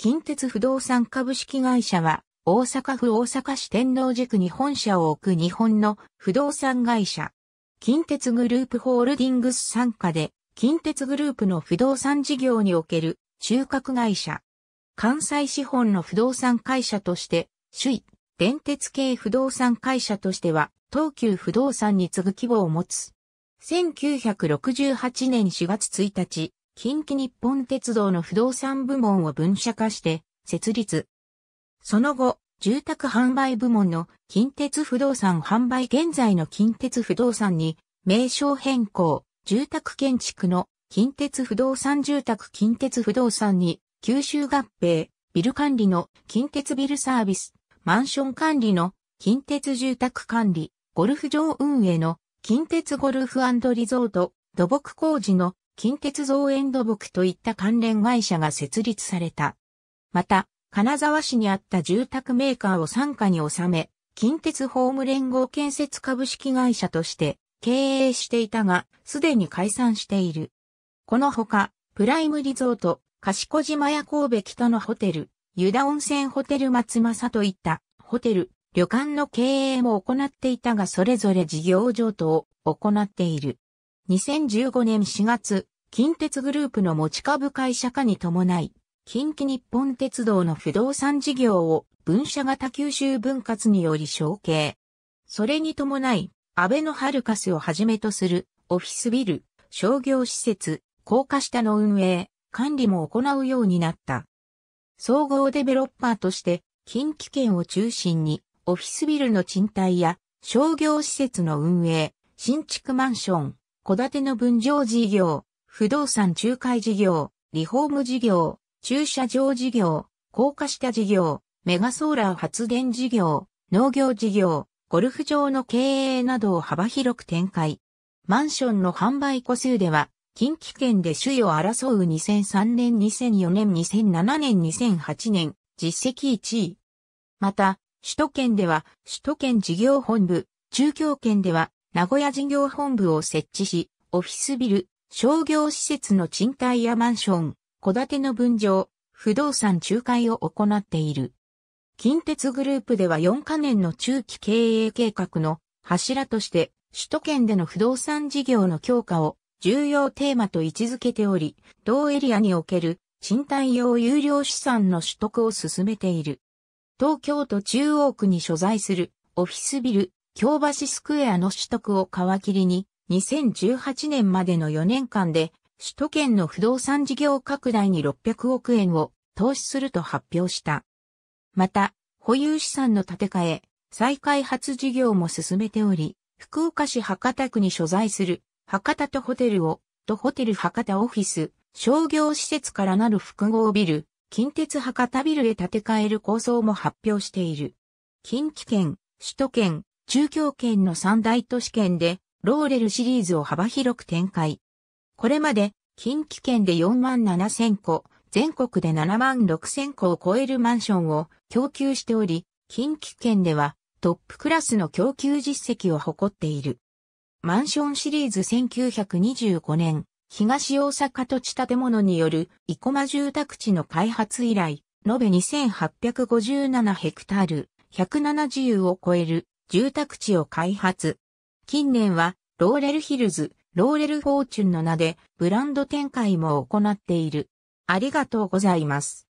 近鉄不動産株式会社は、大阪府大阪市天王寺区に本社を置く日本の不動産会社。近鉄グループホールディングス参加で、近鉄グループの不動産事業における中核会社。関西資本の不動産会社として、首位、電鉄系不動産会社としては、東急不動産に次ぐ規模を持つ。1968年4月1日、近畿日本鉄道の不動産部門を分社化して設立。その後、住宅販売部門の近鉄不動産販売現在の近鉄不動産に名称変更、住宅建築の近鉄不動産住宅近鉄不動産に吸収合併、ビル管理の近鉄ビルサービス、マンション管理の近鉄住宅管理、ゴルフ場運営の近鉄ゴルフリゾート、土木工事の近鉄造園土木といった関連会社が設立された。また、金沢市にあった住宅メーカーを傘下に収め、近鉄ホーム連合建設株式会社として経営していたが、すでに解散している。このほか、プライムリゾート、賢島や神戸北のホテル、湯田温泉ホテル松正といったホテル、旅館の経営も行っていたがそれぞれ事業譲渡を行っている。2015年4月、近鉄グループの持ち株会社化に伴い、近畿日本鉄道の不動産事業を分社型九州分割により承継。それに伴い、安倍のハルカスをはじめとするオフィスビル、商業施設、高架下の運営、管理も行うようになった。総合デベロッパーとして、近畿圏を中心に、オフィスビルの賃貸や商業施設の運営、新築マンション、戸建ての分譲事業、不動産仲介事業、リフォーム事業、駐車場事業、高架下事業、メガソーラー発電事業、農業事業、ゴルフ場の経営などを幅広く展開。マンションの販売個数では、近畿圏で首位を争う2003年、2004年、2007年、2008年、実績1位。また、首都圏では、首都圏事業本部、中京圏では、名古屋事業本部を設置し、オフィスビル、商業施設の賃貸やマンション、戸建ての分譲、不動産仲介を行っている。近鉄グループでは4カ年の中期経営計画の柱として首都圏での不動産事業の強化を重要テーマと位置づけており、同エリアにおける賃貸用有料資産の取得を進めている。東京都中央区に所在するオフィスビル、京橋スクエアの取得を皮切りに、2018年までの4年間で、首都圏の不動産事業拡大に600億円を投資すると発表した。また、保有資産の建て替え、再開発事業も進めており、福岡市博多区に所在する博多とホテルを、とホテル博多オフィス、商業施設からなる複合ビル、近鉄博多ビルへ建て替える構想も発表している。近畿圏、首都圏、中京圏の三大都市圏で、ローレルシリーズを幅広く展開。これまで、近畿圏で4万7千個、全国で7万6千個を超えるマンションを供給しており、近畿圏ではトップクラスの供給実績を誇っている。マンションシリーズ1925年、東大阪土地建物による生駒住宅地の開発以来、延べ2857ヘクタール、170を超える住宅地を開発。近年は、ローレルヒルズ、ローレルフォーチュンの名で、ブランド展開も行っている。ありがとうございます。